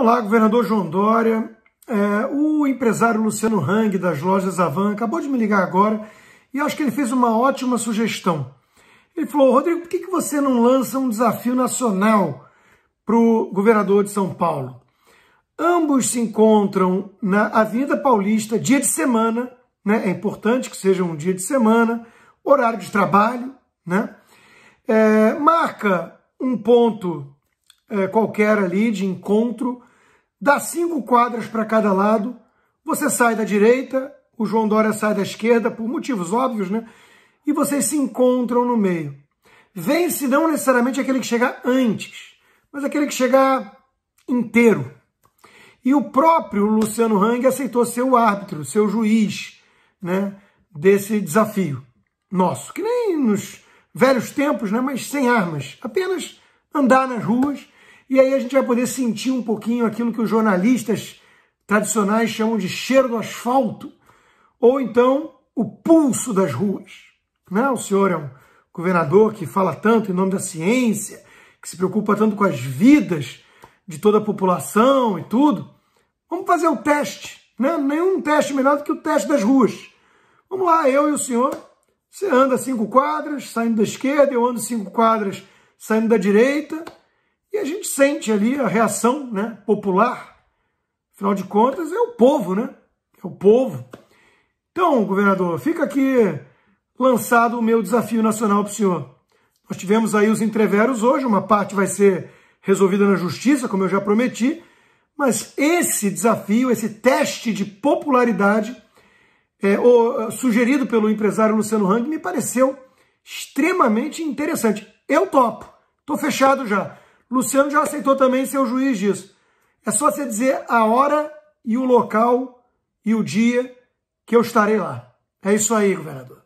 Olá, governador João Dória. É, o empresário Luciano Hang, das lojas Avan, acabou de me ligar agora e acho que ele fez uma ótima sugestão. Ele falou: Rodrigo, por que, que você não lança um desafio nacional para o governador de São Paulo? Ambos se encontram na Avenida Paulista, dia de semana, né? é importante que seja um dia de semana, horário de trabalho, né? É, marca um ponto é, qualquer ali de encontro dá cinco quadras para cada lado, você sai da direita, o João Dória sai da esquerda, por motivos óbvios, né? E vocês se encontram no meio. Vence não necessariamente aquele que chegar antes, mas aquele que chegar inteiro. E o próprio Luciano Hang aceitou ser o árbitro, ser o juiz né, desse desafio nosso, que nem nos velhos tempos, né, mas sem armas, apenas andar nas ruas e aí a gente vai poder sentir um pouquinho aquilo que os jornalistas tradicionais chamam de cheiro do asfalto, ou então o pulso das ruas. Né? O senhor é um governador que fala tanto em nome da ciência, que se preocupa tanto com as vidas de toda a população e tudo. Vamos fazer o um teste, né? Nenhum teste melhor do que o teste das ruas. Vamos lá, eu e o senhor. Você anda cinco quadras, saindo da esquerda, eu ando cinco quadras, saindo da direita a gente sente ali a reação né, popular. Afinal de contas, é o povo, né? É o povo. Então, governador, fica aqui lançado o meu desafio nacional para o senhor. Nós tivemos aí os entreveros hoje, uma parte vai ser resolvida na justiça, como eu já prometi, mas esse desafio, esse teste de popularidade é, sugerido pelo empresário Luciano Hang me pareceu extremamente interessante. Eu topo, estou fechado já. Luciano já aceitou também ser o juiz disso. É só você dizer a hora e o local e o dia que eu estarei lá. É isso aí, governador.